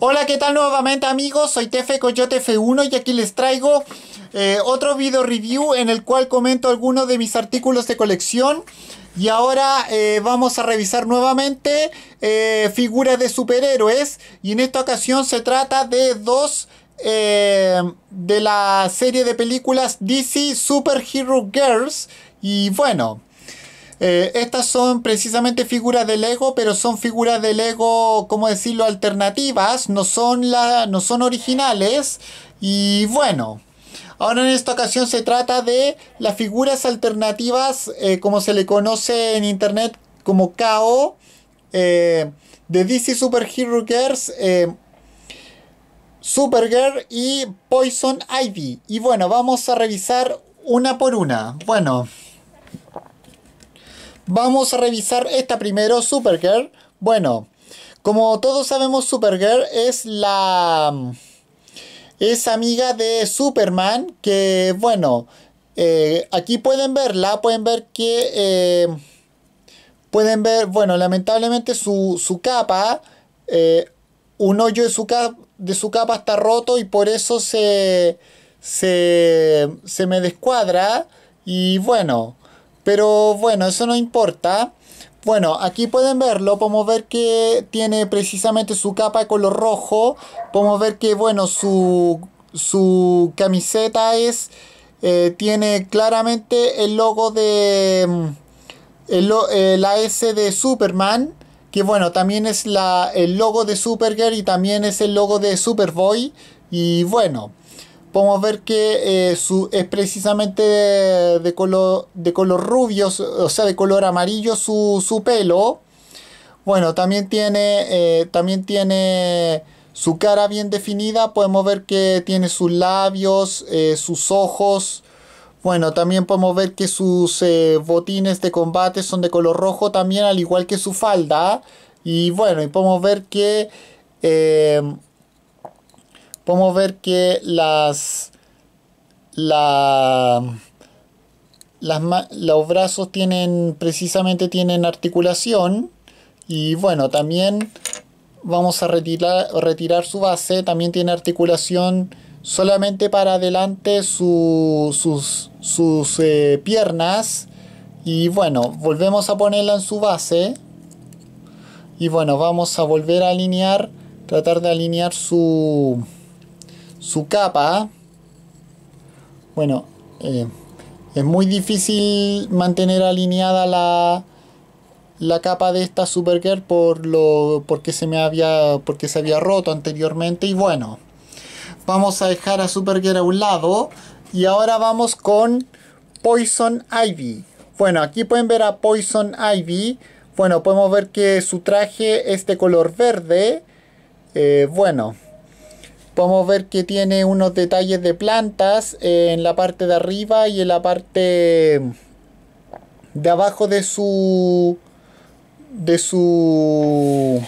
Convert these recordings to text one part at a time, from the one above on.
Hola, ¿qué tal nuevamente amigos? Soy Tefe Coyote F1 y aquí les traigo eh, otro video review en el cual comento algunos de mis artículos de colección. Y ahora eh, vamos a revisar nuevamente eh, figuras de superhéroes. Y en esta ocasión se trata de dos de la serie de películas DC Superhero Girls. Y bueno, eh, estas son precisamente figuras de Lego, pero son figuras de Lego, ¿cómo decirlo?, alternativas, no son, no son originales. Y bueno, ahora en esta ocasión se trata de las figuras alternativas, eh, como se le conoce en internet como KO, eh, de DC Super Hero Girls. Eh, Supergirl y Poison Ivy. Y bueno, vamos a revisar una por una. Bueno, Vamos a revisar esta primero, Supergirl. Bueno, como todos sabemos, Supergirl es la... Es amiga de Superman, que bueno, eh, aquí pueden verla, pueden ver que... Eh, pueden ver, bueno, lamentablemente su, su capa, eh, un hoyo de su, de su capa está roto y por eso se, se, se me descuadra. Y bueno, pero bueno, eso no importa. Bueno, aquí pueden verlo, podemos ver que tiene precisamente su capa de color rojo, podemos ver que, bueno, su, su camiseta es, eh, tiene claramente el logo de, mm, eh, la S de Superman, que bueno, también es la, el logo de Supergirl y también es el logo de Superboy, y bueno, podemos ver que eh, su, es precisamente de, color, de color rubio, o sea, de color amarillo su, pelo. Bueno, también tiene, eh, también tiene su cara bien definida, podemos ver que tiene sus labios, eh, sus ojos. Bueno, también podemos ver que sus botines de combate son de color rojo también, al igual que su falda. Y bueno, y podemos ver que podemos ver que las, los brazos tienen precisamente tienen articulación y bueno, también vamos a retirar, retirar su base, también tiene articulación solamente para adelante sus, sus eh, piernas y bueno, volvemos a ponerla en su base y bueno, vamos a volver a alinear, tratar de alinear su, su capa, bueno, eh, es muy difícil mantener alineada la, la capa de esta Supergirl por lo, porque, se me había, porque se había roto anteriormente y bueno, vamos a dejar a Supergirl a un lado y ahora vamos con Poison Ivy. Bueno, aquí pueden ver a Poison Ivy. Bueno, podemos ver que su traje es de color verde. Eh, bueno, Podemos ver que tiene unos detalles de plantas eh, en la parte de arriba y en la parte de abajo de su de su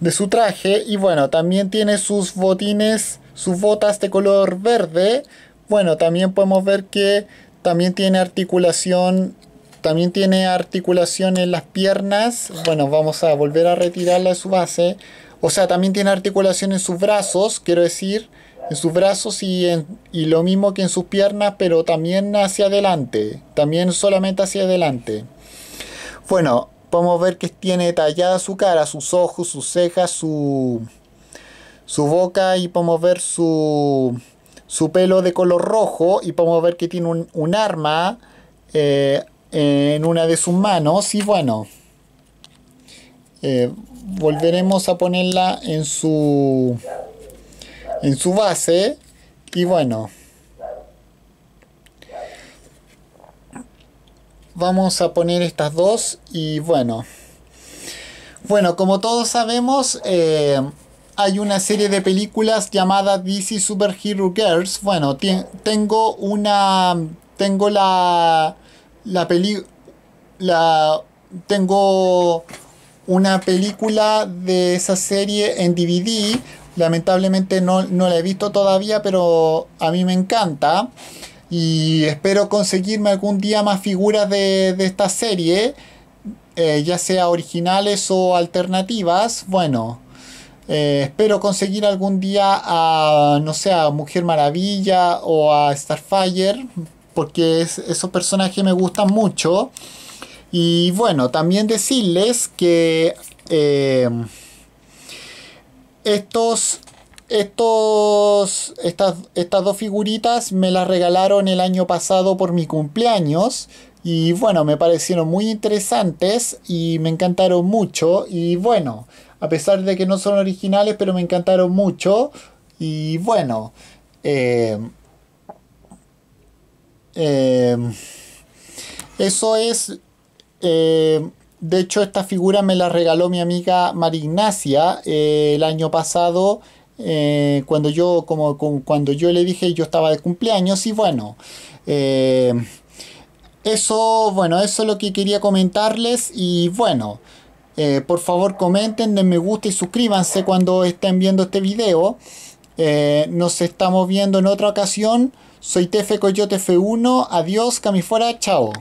de su traje y bueno, también tiene sus botines, sus botas de color verde. Bueno, también podemos ver que también tiene articulación también tiene articulación en las piernas. Bueno, vamos a volver a retirarla de su base. O sea, también tiene articulación en sus brazos, quiero decir, en sus brazos y, en, y lo mismo que en sus piernas, pero también hacia adelante, también solamente hacia adelante. Bueno, podemos ver que tiene tallada su cara, sus ojos, sus cejas, su, boca y podemos ver su, pelo de color rojo y podemos ver que tiene un, arma eh, en una de sus manos y bueno. Eh, volveremos a ponerla en su en su base y bueno vamos a poner estas dos y bueno bueno como todos sabemos eh, hay una serie de películas llamada DC Super Hero Girls bueno tengo una tengo la la peli la tengo una película de esa serie en DVD. Lamentablemente no, la he visto todavía, pero a mí me encanta. Y espero conseguirme algún día más figuras de, esta serie, eh, ya sea originales o alternativas. Bueno, eh, espero conseguir algún día a, no sé, a Mujer Maravilla o a Starfire, porque esos personajes me gustan mucho. Y bueno, también decirles que eh, estos, estos, estas, estas dos figuritas me las regalaron el año pasado por mi cumpleaños. Y bueno, me parecieron muy interesantes y me encantaron mucho. Y bueno, a pesar de que no son originales, pero me encantaron mucho. Y bueno, eh, eh, eso es eh, de hecho, esta figura me la regaló mi amiga María Ignacia eh, el año pasado. Eh, cuando yo como, cuando yo le dije yo estaba de cumpleaños y bueno eso bueno eso es lo que quería comentarles y bueno por favor comenten den me gusta y suscríbanse cuando estén viendo este video nos estamos viendo en otra ocasión soy Tefe Coyote F1 adiós Fuera, chao